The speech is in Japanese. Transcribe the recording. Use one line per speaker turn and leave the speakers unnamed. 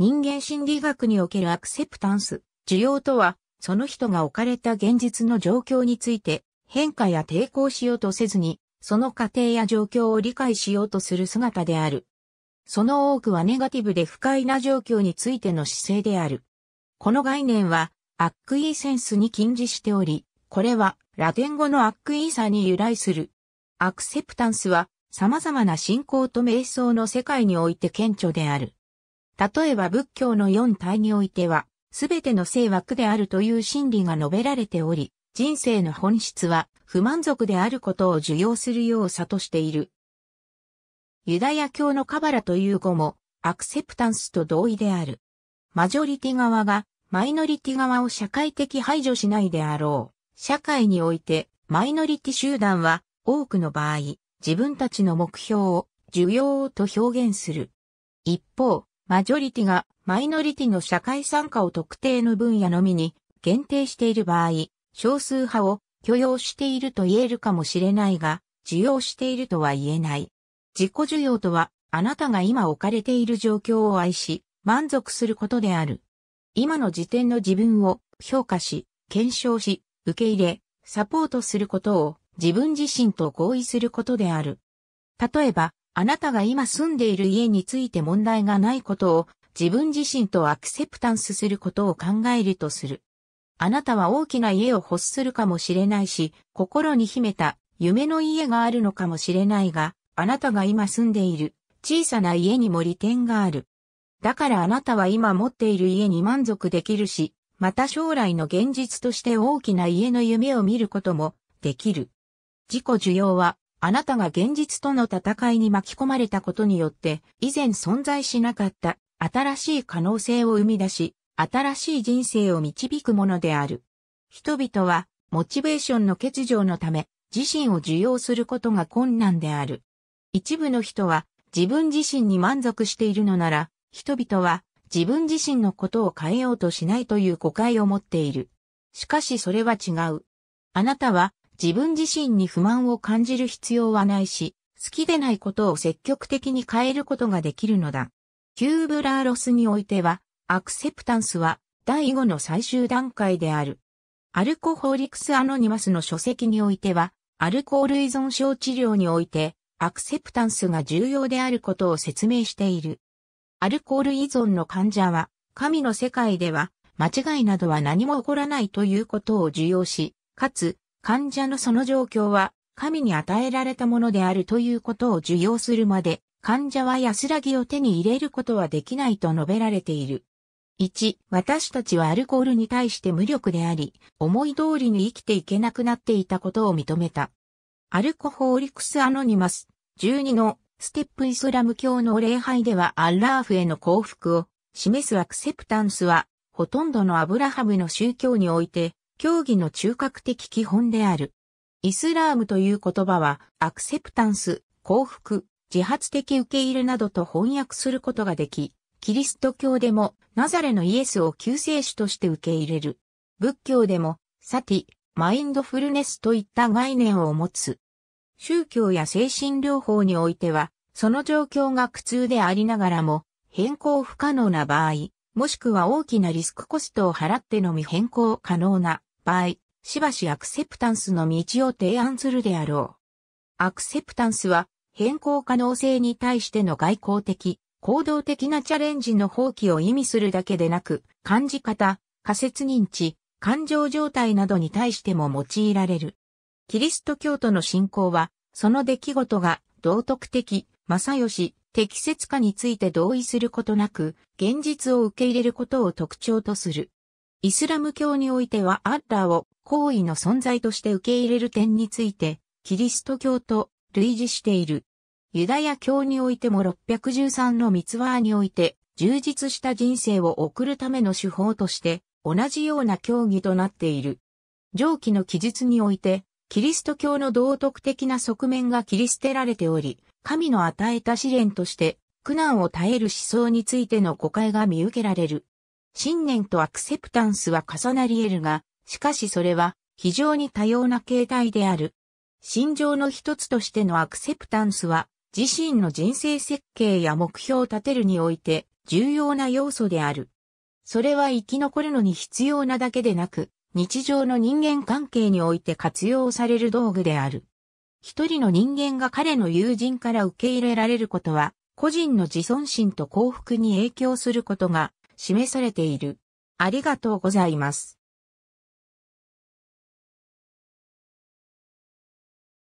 人間心理学におけるアクセプタンス、需要とは、その人が置かれた現実の状況について、変化や抵抗しようとせずに、その過程や状況を理解しようとする姿である。その多くはネガティブで不快な状況についての姿勢である。この概念は、アックイーセンスに近似しており、これはラテン語のアックイーサに由来する。アクセプタンスは様々な信仰と瞑想の世界において顕著である。例えば仏教の四体においては、すべての性枠であるという真理が述べられており、人生の本質は不満足であることを受容するよう悟している。ユダヤ教のカバラという語も、アクセプタンスと同意である。マジョリティ側が、マイノリティ側を社会的排除しないであろう。社会において、マイノリティ集団は、多くの場合、自分たちの目標を、需要と表現する。一方、マジョリティがマイノリティの社会参加を特定の分野のみに限定している場合、少数派を許容していると言えるかもしれないが、需要しているとは言えない。自己需要とは、あなたが今置かれている状況を愛し、満足することである。今の時点の自分を評価し、検証し、受け入れ、サポートすることを自分自身と合意することである。例えば、あなたが今住んでいる家について問題がないことを自分自身とアクセプタンスすることを考えるとする。あなたは大きな家を欲するかもしれないし、心に秘めた夢の家があるのかもしれないが、あなたが今住んでいる小さな家にも利点がある。だからあなたは今持っている家に満足できるし、また将来の現実として大きな家の夢を見ることもできる。自己需要はあなたが現実との戦いに巻き込まれたことによって、以前存在しなかった新しい可能性を生み出し、新しい人生を導くものである。人々は、モチベーションの欠如のため、自身を受容することが困難である。一部の人は、自分自身に満足しているのなら、人々は、自分自身のことを変えようとしないという誤解を持っている。しかしそれは違う。あなたは自分自身に不満を感じる必要はないし、好きでないことを積極的に変えることができるのだ。キューブラーロスにおいては、アクセプタンスは第5の最終段階である。アルコホーリクスアノニマスの書籍においては、アルコール依存症治療において、アクセプタンスが重要であることを説明している。アルコール依存の患者は、神の世界では、間違いなどは何も起こらないということを受容し、かつ、患者のその状況は、神に与えられたものであるということを受容するまで、患者は安らぎを手に入れることはできないと述べられている。1、私たちはアルコールに対して無力であり、思い通りに生きていけなくなっていたことを認めた。アルコホーリクス・アノニマス、12のステップイスラム教の礼拝ではアラーフへの幸福を示すアクセプタンスは、ほとんどのアブラハムの宗教において教義の中核的基本である。イスラームという言葉は、アクセプタンス、幸福、自発的受け入れなどと翻訳することができ、キリスト教でもナザレのイエスを救世主として受け入れる。仏教でも、サティ、マインドフルネスといった概念を持つ。宗教や精神療法においては、その状況が苦痛でありながらも、変更不可能な場合、もしくは大きなリスクコストを払ってのみ変更可能な場合、しばしアクセプタンスの道を提案するであろう。アクセプタンスは変更可能性に対しての外交的、行動的なチャレンジの放棄を意味するだけでなく、感じ方、仮説認知、感情状態などに対しても用いられる。キリスト教徒の信仰は、その出来事が道徳的、正義、適切かについて同意することなく、現実を受け入れることを特徴とする。イスラム教においてはアッラーを行為の存在として受け入れる点について、キリスト教と類似している。ユダヤ教においても613のミツワーにおいて、充実した人生を送るための手法として、同じような教義となっている。上記の記述において、キリスト教の道徳的な側面が切り捨てられており、神の与えた試練として、苦難を耐える思想についての誤解が見受けられる。信念とアクセプタンスは重なり得るが、しかしそれは非常に多様な形態である。心情の一つとしてのアクセプタンスは、自身の人生設計や目標を立てるにおいて重要な要素である。それは生き残るのに必要なだけでなく、日常の人間関係において活用される道具である。一人の人間が彼の友人から受け入れられることは、個人の自尊心と幸福に影響することが示されている。ありがとうございます。